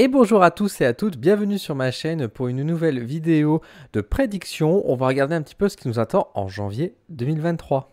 Et bonjour à tous et à toutes, bienvenue sur ma chaîne pour une nouvelle vidéo de prédiction. On va regarder un petit peu ce qui nous attend en janvier 2023.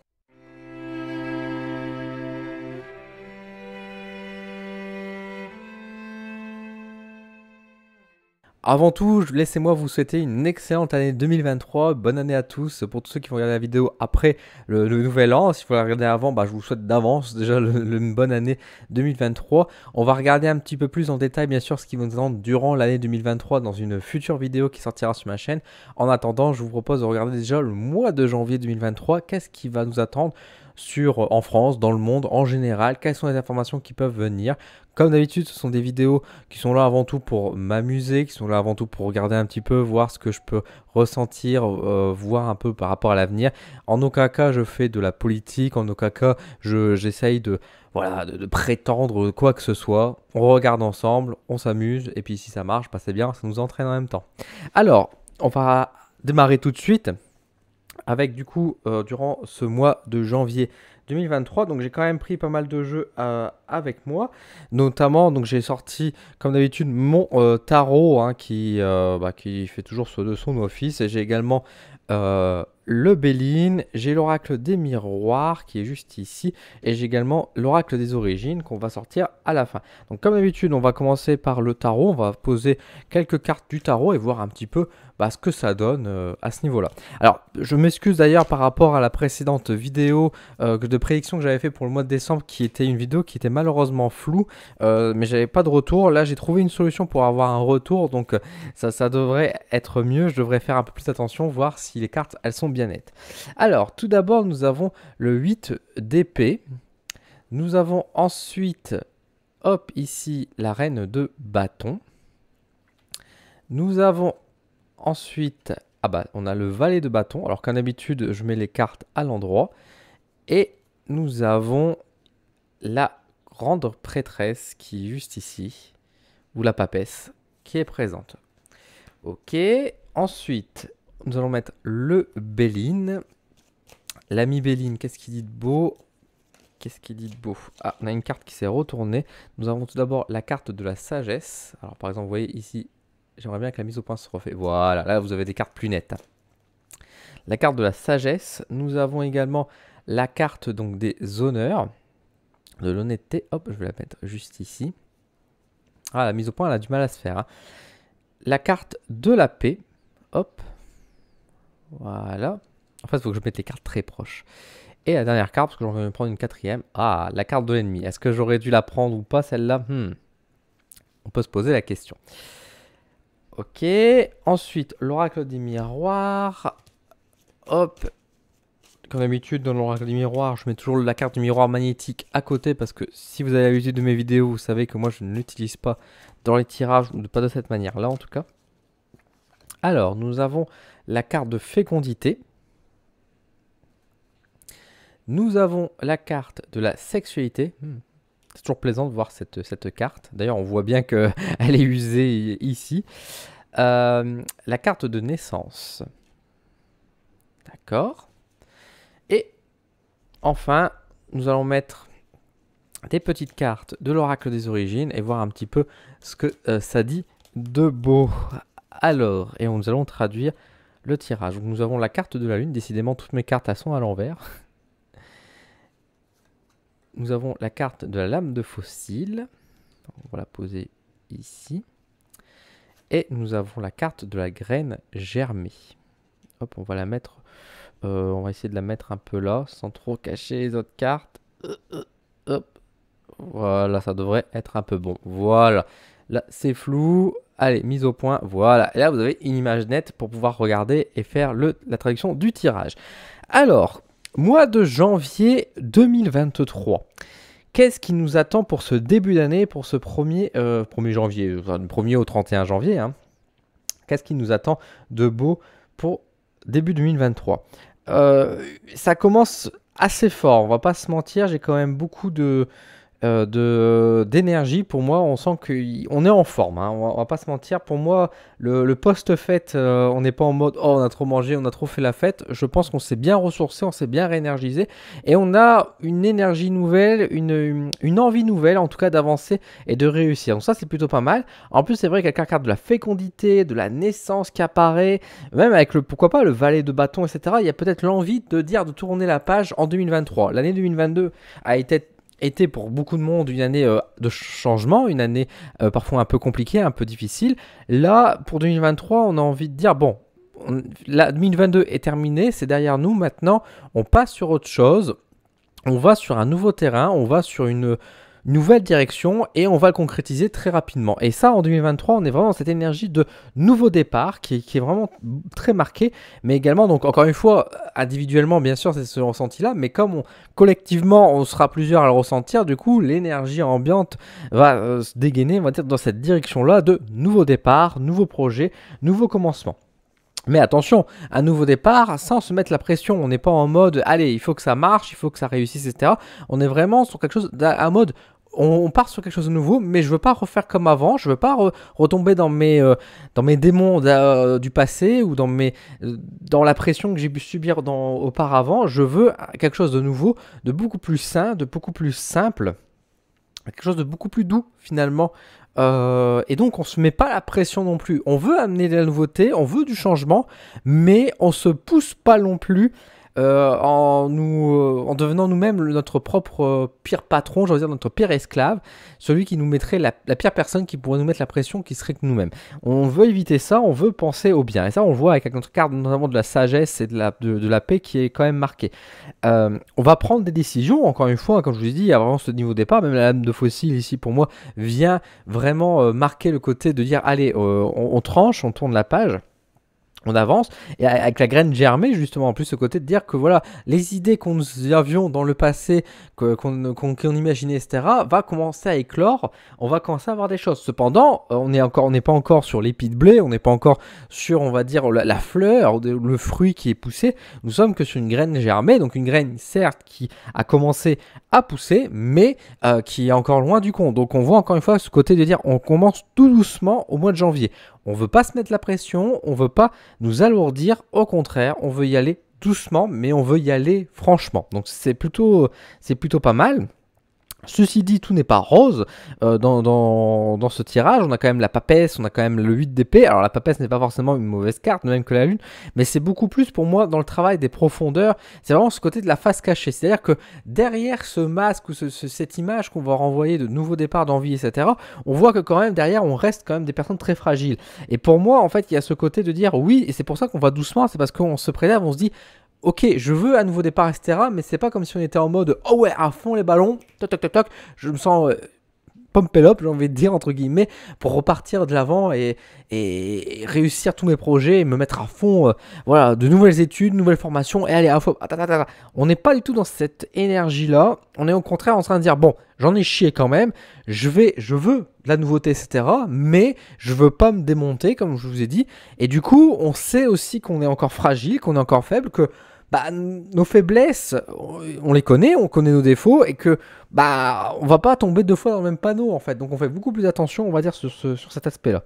Avant tout, laissez-moi vous souhaiter une excellente année 2023. Bonne année à tous. Pour tous ceux qui vont regarder la vidéo après le, nouvel an, si vous la regardez avant, bah, je vous souhaite d'avance déjà une bonne année 2023. On va regarder un petit peu plus en détail, bien sûr, ce qui nous attend durant l'année 2023 dans une future vidéo qui sortira sur ma chaîne. En attendant, je vous propose de regarder déjà le mois de janvier 2023. Qu'est-ce qui va nous attendre sur, en France, dans le monde en général, quelles sont les informations qui peuvent venir, comme d'habitude, ce sont des vidéos qui sont là avant tout pour m'amuser, qui sont là avant tout pour regarder un petit peu, voir ce que je peux ressentir, euh, voir un peu par rapport à l'avenir. En aucun cas, je fais de la politique, en aucun cas, j'essaye de voilà, de, prétendre quoi que ce soit. On regarde ensemble, on s'amuse, et puis si ça marche, bah c'est bien, ça nous entraîne en même temps. Alors, on va démarrer tout de suite avec du coup, euh, durant ce mois de janvier, 2023. Donc j'ai quand même pris pas mal de jeux euh, avec moi. Notamment, donc j'ai sorti comme d'habitude mon euh, tarot hein, qui, euh, bah, qui fait toujours ce de son office. Et j'ai également le Béline, j'ai l'oracle des miroirs qui est juste ici, et j'ai également l'oracle des origines qu'on va sortir à la fin. Donc comme d'habitude, on va commencer par le tarot, on va poser quelques cartes du tarot et voir un petit peu bah, ce que ça donne euh, à ce niveau-là. Alors, je m'excuse d'ailleurs par rapport à la précédente vidéo euh, de prédiction que j'avais fait pour le mois de décembre, qui était une vidéo qui était malheureusement floue, euh, mais j'avais pas de retour. Là, j'ai trouvé une solution pour avoir un retour, donc ça, ça devrait être mieux. Je devrais faire un peu plus attention, voir si les cartes, elles sont alors, tout d'abord, nous avons le 8 d'épée. Nous avons ensuite, hop, ici, la reine de bâton. Nous avons ensuite, ah bah, on a le valet de bâton, alors qu'en habitude, je mets les cartes à l'endroit. Et nous avons la grande prêtresse qui est juste ici, ou la papesse, qui est présente. Ok, ensuite, nous allons mettre le Béline. L'ami Béline, qu'est-ce qu'il dit de beau Qu'est-ce qu'il dit de beau Ah, on a une carte qui s'est retournée. Nous avons tout d'abord la carte de la sagesse. Alors par exemple, vous voyez ici, j'aimerais bien que la mise au point se refait. Voilà, là vous avez des cartes plus nettes. La carte de la sagesse. Nous avons également la carte donc des honneurs, de l'honnêteté. Hop, je vais la mettre juste ici. Ah, la mise au point, elle a du mal à se faire. Hein. La carte de la paix. Hop, voilà. En fait, il faut que je mette les cartes très proches. Et la dernière carte, parce que j'en vais prendre une quatrième. Ah, la carte de l'ennemi. Est-ce que j'aurais dû la prendre ou pas, celle-là hmm. On peut se poser la question. Ok. Ensuite, l'oracle des miroirs. Hop. Comme d'habitude, dans l'oracle des miroirs, je mets toujours la carte du miroir magnétique à côté parce que si vous avez l'habitude de mes vidéos, vous savez que moi je ne l'utilise pas dans les tirages, ou pas de cette manière-là en tout cas. Alors, nous avons la carte de fécondité. Nous avons la carte de la sexualité. Hmm. C'est toujours plaisant de voir cette, cette carte. D'ailleurs, on voit bien qu'elle est usée ici. Euh, la carte de naissance. D'accord. Et enfin, nous allons mettre des petites cartes de l'oracle des origines et voir un petit peu ce que euh, ça dit de beau alors, et nous allons traduire le tirage. nous avons la carte de la Lune, décidément toutes mes cartes sont à l'envers. Nous avons la carte de la lame de fossile, on va la poser ici. Et nous avons la carte de la graine germée. Hop, on va la mettre, euh, on va essayer de la mettre un peu là, sans trop cacher les autres cartes. Euh, euh, voilà, ça devrait être un peu bon. Voilà. Là, c'est flou. Allez, mise au point, voilà. Et là, vous avez une image nette pour pouvoir regarder et faire la traduction du tirage. Alors, mois de janvier 2023. Qu'est-ce qui nous attend pour ce début d'année, pour ce 1er, euh, janvier, 1er au 31 janvier hein. Qu'est-ce qui nous attend de beau pour début 2023 euh, Ça commence assez fort, on va pas se mentir, j'ai quand même beaucoup de, euh, de euh, d'énergie, pour moi, on sent qu'on est en forme. Hein. on, va, pas se mentir. Pour moi, le, post-fête, euh, on n'est pas en mode oh, on a trop mangé, on a trop fait la fête. Je pense qu'on s'est bien ressourcé, on s'est bien réénergisé et on a une énergie nouvelle, une, envie nouvelle, en tout cas d'avancer et de réussir. Donc, ça, c'est plutôt pas mal. En plus, c'est vrai qu'il qu'avec la carte de la fécondité, de la naissance qui apparaît, même avec le pourquoi pas le valet de bâton, etc., il y a peut-être l'envie de dire de tourner la page en 2023. L'année 2022 a été était pour beaucoup de monde une année euh, de changement, une année euh, parfois un peu compliquée, un peu difficile. Là, pour 2023, on a envie de dire, bon, la 2022 est terminée, c'est derrière nous, maintenant on passe sur autre chose, on va sur un nouveau terrain, on va sur une nouvelle direction et on va le concrétiser très rapidement. Et ça, en 2023, on est vraiment dans cette énergie de nouveau départ qui, est vraiment très marquée, mais également, donc encore une fois, individuellement, bien sûr, c'est ce ressenti-là, mais comme on, collectivement, on sera plusieurs à le ressentir, du coup, l'énergie ambiante va euh, se dégainer, on va dire, dans cette direction-là de nouveau départ, nouveau projet, nouveau commencement. Mais attention, un nouveau départ, sans se mettre la pression, on n'est pas en mode allez, il faut que ça marche, il faut que ça réussisse, etc. On est vraiment sur quelque chose d'un mode on, part sur quelque chose de nouveau, mais je veux pas refaire comme avant, je veux pas retomber dans mes, euh, dans mes démons euh, du passé ou dans, mes, euh, dans la pression que j'ai pu subir dans, auparavant. Je veux quelque chose de nouveau, de beaucoup plus sain, de beaucoup plus simple, quelque chose de beaucoup plus doux finalement. et donc on se met pas la pression non plus. On veut amener de la nouveauté, on veut du changement, mais on se pousse pas non plus euh, euh, en, devenant nous-mêmes notre propre euh, pire patron, j'allais dire notre pire esclave, celui qui nous mettrait la, pire personne qui pourrait nous mettre la pression, qui serait que nous-mêmes. On veut éviter ça, on veut penser au bien. Et ça, on voit avec notre carte notamment de la sagesse et de la, paix qui est quand même marquée. on va prendre des décisions, encore une fois, hein, comme je vous ai dit, a vraiment ce niveau départ, même la lame de fossile ici pour moi vient vraiment marquer le côté de dire allez, on tranche, on tourne la page on avance et avec la graine germée justement en plus ce côté de dire que voilà les idées qu'on nous avions dans le passé qu'on imaginait etc va commencer à éclore on va commencer à avoir des choses cependant euh, on est encore on n'est pas encore sur l'épi de blé on n'est pas encore sur on va dire la, fleur le fruit qui est poussé nous sommes que sur une graine germée donc une graine certes qui a commencé à pousser mais euh, qui est encore loin du compte donc on voit encore une fois ce côté de dire on commence tout doucement au mois de janvier on veut pas se mettre la pression, on veut pas nous alourdir, au contraire, on veut y aller doucement, mais on veut y aller franchement. Donc c'est plutôt, c'est plutôt pas mal. Ceci dit, tout n'est pas rose euh, dans, ce tirage. On a quand même la papesse, on a quand même le 8 d'épée. Alors la papesse n'est pas forcément une mauvaise carte, même que la lune, mais c'est beaucoup plus pour moi dans le travail des profondeurs. C'est vraiment ce côté de la face cachée. C'est-à-dire que derrière ce masque ou cette image qu'on va renvoyer de nouveaux départs d'envie, etc., on voit que quand même derrière, on reste quand même des personnes très fragiles. Et pour moi, en fait, il y a ce côté de dire oui, et c'est pour ça qu'on va doucement, c'est parce qu'on se préserve, on se dit ok, je veux à nouveau départ, etc. Mais c'est pas comme si on était en mode, oh ouais, à fond les ballons, toc toc toc toc, je me sens euh, pompe up, j'ai envie de dire, entre guillemets, pour repartir de l'avant et, réussir tous mes projets et me mettre à fond. Euh, voilà, de nouvelles études, nouvelles formations et aller à fond. On n'est pas du tout dans cette énergie-là. On est au contraire en train de dire bon, j'en ai chié quand même. Je vais, je veux de la nouveauté, etc. Mais je veux pas me démonter, comme je vous ai dit. Et du coup, on sait aussi qu'on est encore fragile, qu'on est encore faible, que bah, nos faiblesses, on les connaît, on connaît nos défauts et que bah on va pas tomber deux fois dans le même panneau en fait. Donc on fait beaucoup plus attention, on va dire, sur, sur cet aspect-là.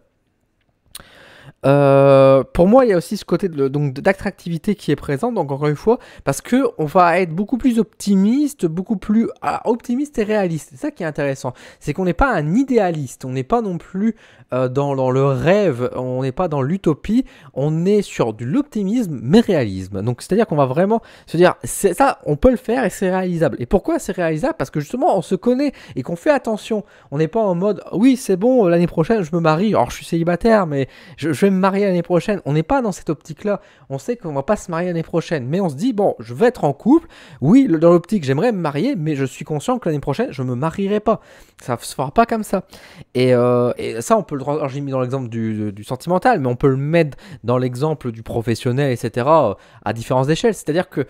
Euh, pour moi, il y a aussi ce côté de, donc d'attractivité qui est présent, donc encore une fois, parce que on va être beaucoup plus optimiste, beaucoup plus ah, optimiste et réaliste. C'est ça qui est intéressant, c'est qu'on n'est pas un idéaliste, on n'est pas non plus euh, dans, le rêve, on n'est pas dans l'utopie, on est sur de l'optimisme mais réalisme. Donc c'est-à-dire qu'on va vraiment se dire, c'est ça, on peut le faire et c'est réalisable. Et pourquoi c'est réalisable Parce que justement, on se connaît et qu'on fait attention. On n'est pas en mode, oui, c'est bon, l'année prochaine, je me marie. Alors je suis célibataire, mais je, vais me marier l'année prochaine on n'est pas dans cette optique-là. On sait qu'on va pas se marier l'année prochaine, mais on se dit bon, je vais être en couple. Oui, dans l'optique, j'aimerais me marier, mais je suis conscient que l'année prochaine, je me marierai pas. Ça se fera pas comme ça. Et, euh, ça, on peut le. Alors, j'ai mis dans l'exemple du, sentimental, mais on peut le mettre dans l'exemple du professionnel, etc. Euh, à différentes échelles. C'est-à-dire que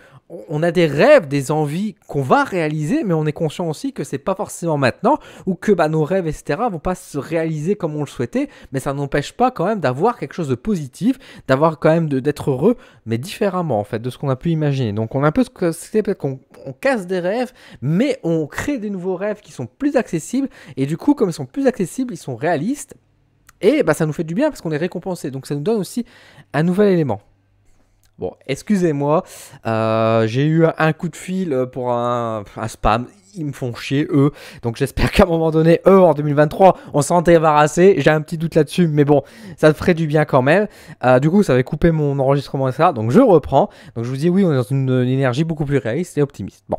on a des rêves, des envies qu'on va réaliser, mais on est conscient aussi que c'est pas forcément maintenant ou que bah, nos rêves, etc. vont pas se réaliser comme on le souhaitait, mais ça n'empêche pas quand même d'avoir quelque chose de positif d'avoir quand même d'être heureux, mais différemment en fait de ce qu'on a pu imaginer. Donc on a un peu ce peut-être qu'on casse des rêves, mais on crée des nouveaux rêves qui sont plus accessibles, et du coup comme ils sont plus accessibles, ils sont réalistes, et bah, ça nous fait du bien parce qu'on est récompensé, donc ça nous donne aussi un nouvel élément. Bon, excusez-moi, euh, j'ai eu un coup de fil euh, pour un spam ils me font chier, eux. Donc j'espère qu'à un moment donné, eux, en 2023, on s'en débarrasser. J'ai un petit doute là-dessus, mais bon, ça ferait du bien quand même. Euh, du coup, ça avait coupé mon enregistrement, et ça, Donc je reprends. Donc je vous dis, oui, on est dans une énergie beaucoup plus réaliste et optimiste. Bon.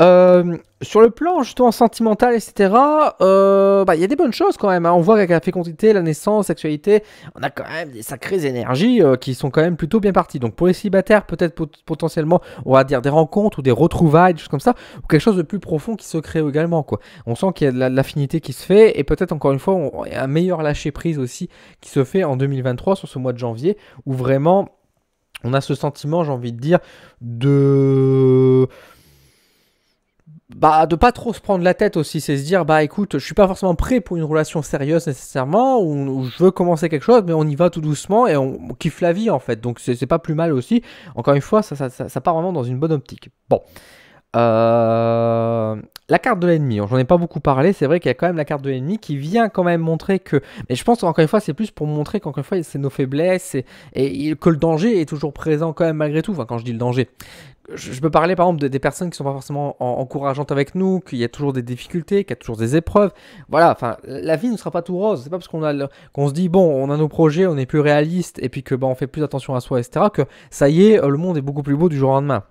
Euh, sur le plan justement sentimental, etc., euh, bah, il y a des bonnes choses quand même. Hein. On voit qu'avec la fécondité, la naissance, sexualité, on a quand même des sacrées énergies euh, qui sont quand même plutôt bien parties. Donc pour les célibataires, peut-être potentiellement, on va dire des rencontres ou des retrouvailles, des choses comme ça, ou quelque chose de plus profond qui se crée également. On sent qu'il y a de l'affinité qui se fait, et peut-être encore une fois, on, y un meilleur lâcher-prise aussi qui se fait en 2023 sur ce mois de janvier, où vraiment on a ce sentiment, j'ai envie de dire, de bah, de pas trop se prendre la tête aussi, c'est se dire bah écoute, je suis pas forcément prêt pour une relation sérieuse nécessairement, ou, je veux commencer quelque chose, mais on y va tout doucement et on, kiffe la vie en fait, donc c'est pas plus mal aussi. Encore une fois, ça, ça, ça, part vraiment dans une bonne optique. Bon. Euh, la carte de l'ennemi, j'en ai pas beaucoup parlé, c'est vrai qu'il y a quand même la carte de l'ennemi qui vient quand même montrer que... Mais je pense encore une fois, c'est plus pour montrer qu'encore une fois, c'est nos faiblesses et, et, que le danger est toujours présent quand même malgré tout, enfin quand je dis le danger, je, peux parler par exemple des personnes qui sont pas forcément encourageantes avec nous, qu'il y a toujours des difficultés, qu'il y a toujours des épreuves. Voilà, enfin, la vie ne sera pas tout rose. C'est pas parce qu'on se dit bon, on a nos projets, on est plus réaliste et puis que ben on fait plus attention à soi, etc. Que ça y est, le monde est beaucoup plus beau du jour au lendemain.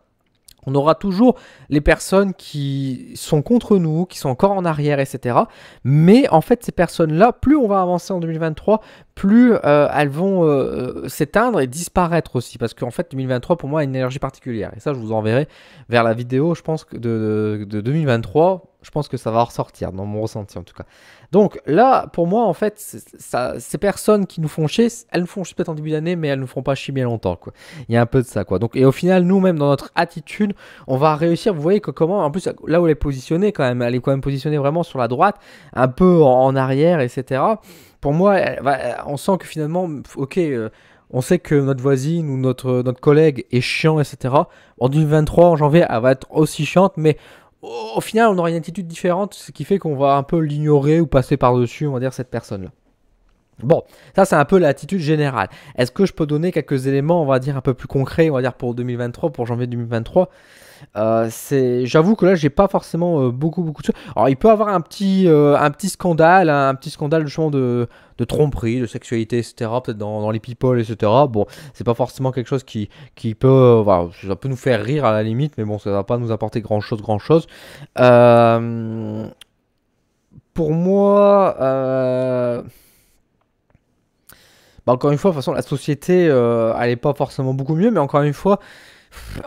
On aura toujours les personnes qui sont contre nous, qui sont encore en arrière, etc. Mais en fait, ces personnes-là, plus on va avancer en 2023, plus euh, elles vont euh, euh, s'éteindre et disparaître aussi. Parce qu'en fait, 2023, pour moi, a une énergie particulière. Et ça, je vous enverrai vers la vidéo, je pense, de 2023 je pense que ça va ressortir, dans mon ressenti en tout cas. Donc là, pour moi, en fait, ça, ces personnes qui nous font chier, elles nous font chier peut-être en début d'année, mais elles ne nous feront pas chier bien longtemps. Quoi. Il y a un peu de ça. quoi. Donc Et au final, nous-mêmes, dans notre attitude, on va réussir. Vous voyez que comment, en plus, là où elle est positionnée quand même, elle est quand même positionnée vraiment sur la droite, un peu en, arrière, etc. Pour moi, on sent que finalement, ok... Euh, on sait que notre voisine ou notre, notre collègue est chiant, etc. En 2023, en janvier, elle va être aussi chiante, mais au final, on aura une attitude différente, ce qui fait qu'on va un peu l'ignorer ou passer par-dessus, on va dire, cette personne-là. Bon, ça c'est un peu l'attitude générale. Est-ce que je peux donner quelques éléments, on va dire un peu plus concrets, on va dire pour 2023, pour janvier 2023 euh, c'est, j'avoue que là j'ai pas forcément euh, beaucoup beaucoup de choses. Alors il peut avoir un petit euh, un petit scandale, un petit scandale justement de de tromperie, de sexualité, etc. Peut-être dans, dans, les people, etc. Bon, c'est pas forcément quelque chose qui qui peut, ça peut nous faire rire à la limite, mais bon, ça va pas nous apporter grand chose grand chose. pour moi. Bah, encore une fois, façon, la société, euh, pas forcément beaucoup mieux, mais encore une fois,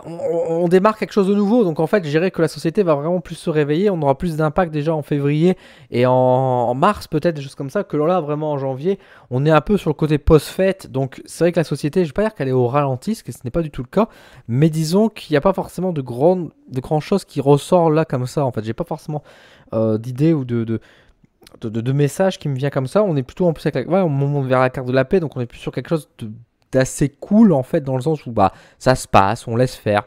on, démarre quelque chose de nouveau. Donc en fait, je dirais que la société va vraiment plus se réveiller. On aura plus d'impact déjà en février et en, mars, peut-être, des choses comme ça, que là, vraiment en janvier. On est un peu sur le côté post-fête. Donc c'est vrai que la société, je ne vais pas dire qu'elle est au ralenti, ce qui n'est pas du tout le cas. Mais disons qu'il n'y a pas forcément de grandes grand choses qui ressort là comme ça. En fait, j'ai pas forcément d'idée euh, d'idées ou de, de, messages qui me vient comme ça. On est plutôt en plus avec vers la carte de la paix, donc on est plus sur quelque chose d'assez cool en fait, dans le sens où bah ça se passe, on laisse faire.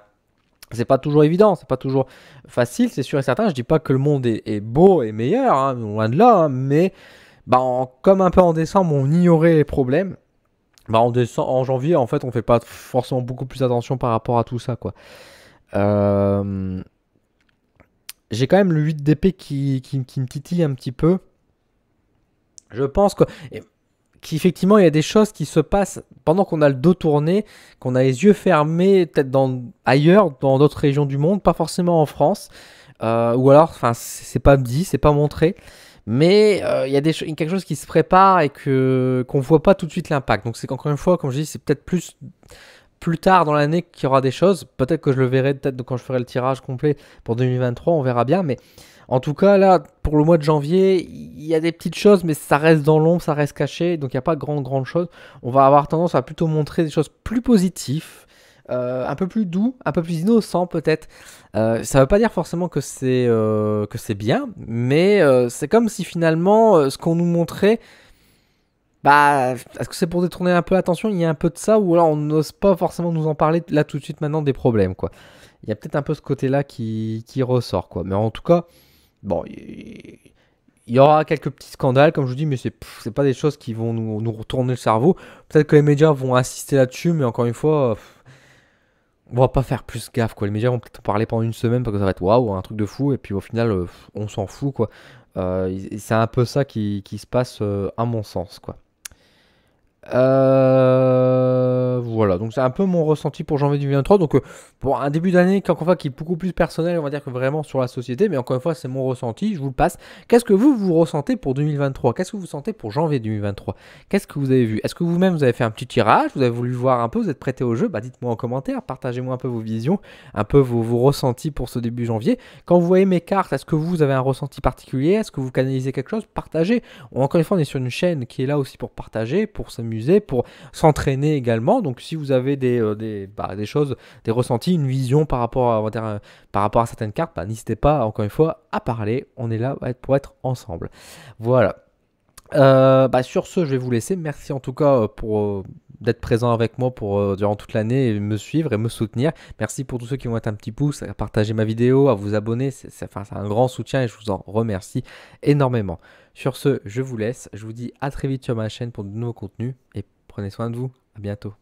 C'est pas toujours évident, c'est pas toujours facile, c'est sûr et certain. Je dis pas que le monde est, beau et meilleur, hein, loin de là, hein, mais bah, comme un peu en décembre, on ignorait les problèmes. Bah, en, décembre, en janvier, en fait, on fait pas forcément beaucoup plus attention par rapport à tout ça, quoi. Euh, j'ai quand même le 8 d'épée qui, qui, qui, me titille un petit peu. Je pense qu'effectivement, il y a des choses qui se passent pendant qu'on a le dos tourné, qu'on a les yeux fermés, peut-être ailleurs, dans d'autres régions du monde, pas forcément en France, euh, ou alors, enfin, c'est pas dit, c'est pas montré, mais euh, il y a quelque chose qui se prépare et que qu'on voit pas tout de suite l'impact. Donc c'est qu'encore une fois, comme je dis, c'est peut-être plus plus tard dans l'année qu'il y aura des choses. Peut-être que je le verrai peut-être quand je ferai le tirage complet pour 2023, on verra bien. Mais en tout cas, là, pour le mois de janvier, il y a des petites choses, mais ça reste dans l'ombre, ça reste caché. Donc il n'y a pas grand grande chose. On va avoir tendance à plutôt montrer des choses plus positives. Euh, un peu plus doux, un peu plus innocent peut-être. Euh, ça ne veut pas dire forcément que c'est euh, que c'est bien, mais c'est comme si finalement ce qu'on nous montrait bah, est-ce que c'est pour détourner un peu l'attention Il y a un peu de ça, ou alors on n'ose pas forcément nous en parler là tout de suite maintenant des problèmes, quoi. Il y a peut-être un peu ce côté-là qui, qui, ressort, quoi. Mais en tout cas, bon, il y, aura quelques petits scandales, comme je vous dis, mais c'est, pas des choses qui vont nous, retourner le cerveau. Peut-être que les médias vont insister là-dessus, mais encore une fois, on va pas faire plus gaffe, quoi. Les médias vont peut-être parler pendant une semaine parce que ça va être waouh, un truc de fou, et puis au final, on s'en fout, quoi. Euh, c'est un peu ça qui, se passe euh, à mon sens, quoi. Euh, voilà, donc c'est un peu mon ressenti pour janvier 2023. Donc euh, pour un début d'année, encore une fois, qui est beaucoup plus personnel, on va dire que vraiment sur la société, mais encore une fois, c'est mon ressenti, je vous le passe. Qu'est-ce que vous, vous ressentez pour 2023 Qu'est-ce que vous sentez pour janvier 2023 Qu'est-ce que vous avez vu Est-ce que vous-même, vous avez fait un petit tirage Vous avez voulu voir un peu Vous êtes prêté au jeu bah, Dites-moi en commentaire, partagez-moi un peu vos visions, un peu vos, vos, ressentis pour ce début janvier. Quand vous voyez mes cartes, est-ce que vous avez un ressenti particulier Est-ce que vous canalisez quelque chose Partagez. Encore une fois, on est sur une chaîne qui est là aussi pour partager, pour s'amuser pour s'entraîner également. Donc si vous avez des, euh, des, bah, des, choses, des ressentis, une vision par rapport à, euh, par rapport à certaines cartes, bah, n'hésitez pas encore une fois à parler. On est là pour être ensemble. Voilà. Euh, bah, sur ce, je vais vous laisser. Merci en tout cas pour d'être présent avec moi pour durant toute l'année et me suivre et me soutenir. Merci pour tous ceux qui vont mettre un petit pouce, à partager ma vidéo, à vous abonner. C'est un grand soutien et je vous en remercie énormément. Sur ce, je vous laisse. Je vous dis à très vite sur ma chaîne pour de nouveaux contenus et prenez soin de vous. À bientôt.